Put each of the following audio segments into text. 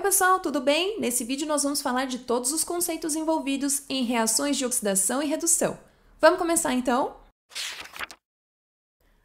Oi pessoal, tudo bem? Nesse vídeo nós vamos falar de todos os conceitos envolvidos em reações de oxidação e redução. Vamos começar então?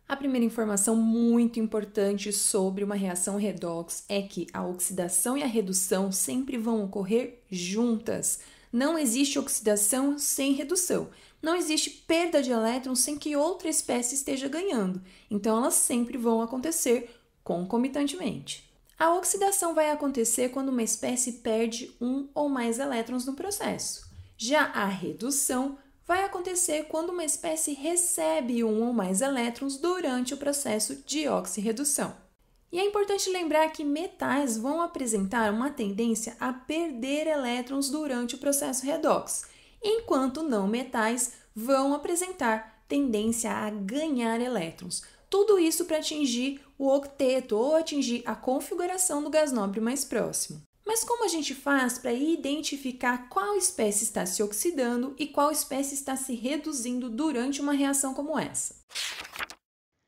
A primeira informação muito importante sobre uma reação redox é que a oxidação e a redução sempre vão ocorrer juntas. Não existe oxidação sem redução. Não existe perda de elétrons sem que outra espécie esteja ganhando. Então elas sempre vão acontecer concomitantemente. A oxidação vai acontecer quando uma espécie perde um ou mais elétrons no processo. Já a redução vai acontecer quando uma espécie recebe um ou mais elétrons durante o processo de oxirredução. E é importante lembrar que metais vão apresentar uma tendência a perder elétrons durante o processo redox, enquanto não metais vão apresentar tendência a ganhar elétrons. Tudo isso para atingir o octeto ou atingir a configuração do gás nobre mais próximo. Mas como a gente faz para identificar qual espécie está se oxidando e qual espécie está se reduzindo durante uma reação como essa?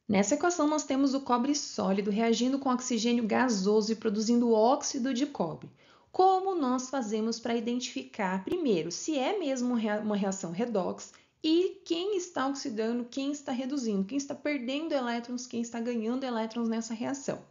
Nessa equação, nós temos o cobre sólido reagindo com oxigênio gasoso e produzindo óxido de cobre. Como nós fazemos para identificar, primeiro, se é mesmo uma reação redox e quem está oxidando, quem está reduzindo, quem está perdendo elétrons, quem está ganhando elétrons nessa reação.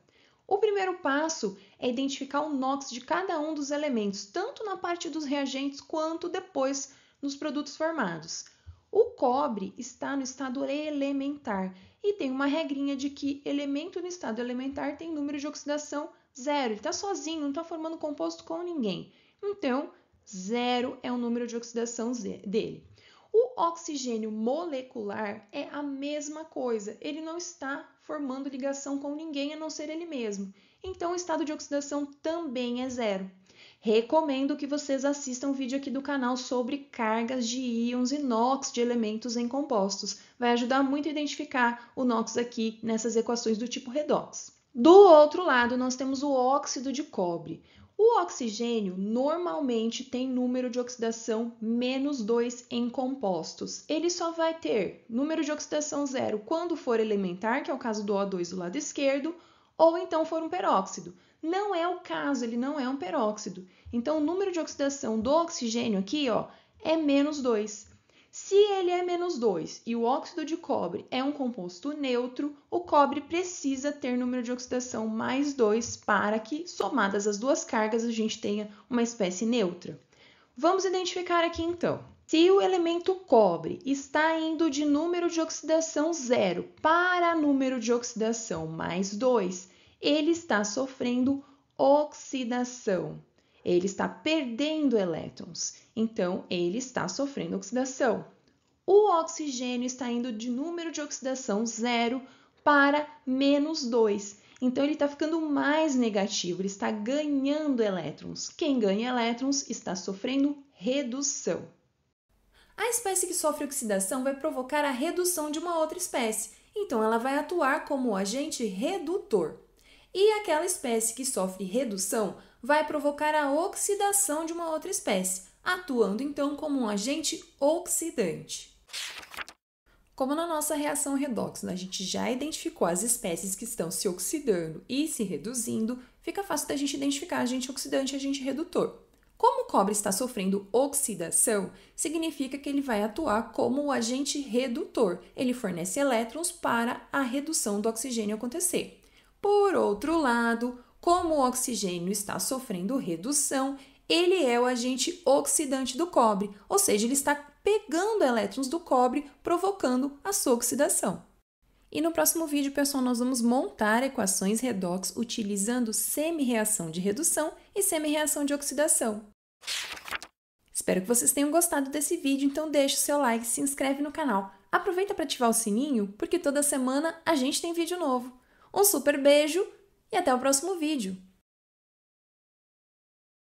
O primeiro passo é identificar o NOx de cada um dos elementos, tanto na parte dos reagentes quanto depois nos produtos formados. O cobre está no estado elementar e tem uma regrinha de que elemento no estado elementar tem número de oxidação zero. Ele está sozinho, não está formando composto com ninguém. Então, zero é o número de oxidação dele. O oxigênio molecular é a mesma coisa, ele não está formando ligação com ninguém a não ser ele mesmo. Então, o estado de oxidação também é zero. Recomendo que vocês assistam o vídeo aqui do canal sobre cargas de íons e NOx de elementos em compostos. Vai ajudar muito a identificar o NOx aqui nessas equações do tipo redox. Do outro lado, nós temos o óxido de cobre. O oxigênio normalmente tem número de oxidação menos 2 em compostos. Ele só vai ter número de oxidação zero quando for elementar, que é o caso do O2 do lado esquerdo, ou então for um peróxido. Não é o caso, ele não é um peróxido. Então, o número de oxidação do oxigênio aqui ó, é menos 2. Se ele é menos 2 e o óxido de cobre é um composto neutro, o cobre precisa ter número de oxidação mais 2 para que, somadas as duas cargas, a gente tenha uma espécie neutra. Vamos identificar aqui então. Se o elemento cobre está indo de número de oxidação zero para número de oxidação mais 2, ele está sofrendo oxidação ele está perdendo elétrons, então ele está sofrendo oxidação. O oxigênio está indo de número de oxidação zero para menos 2. Então ele está ficando mais negativo, ele está ganhando elétrons. Quem ganha elétrons está sofrendo redução. A espécie que sofre oxidação vai provocar a redução de uma outra espécie, então ela vai atuar como agente redutor e aquela espécie que sofre redução vai provocar a oxidação de uma outra espécie, atuando então como um agente oxidante. Como na nossa reação redox a gente já identificou as espécies que estão se oxidando e se reduzindo, fica fácil da gente identificar agente oxidante e agente redutor. Como o cobre está sofrendo oxidação, significa que ele vai atuar como o agente redutor. Ele fornece elétrons para a redução do oxigênio acontecer. Por outro lado, como o oxigênio está sofrendo redução, ele é o agente oxidante do cobre, ou seja, ele está pegando elétrons do cobre, provocando a sua oxidação. E no próximo vídeo, pessoal, nós vamos montar equações redox utilizando semi-reação de redução e semi-reação de oxidação. Espero que vocês tenham gostado desse vídeo, então deixe o seu like, se inscreve no canal. Aproveita para ativar o sininho, porque toda semana a gente tem vídeo novo. Um super beijo e até o próximo vídeo!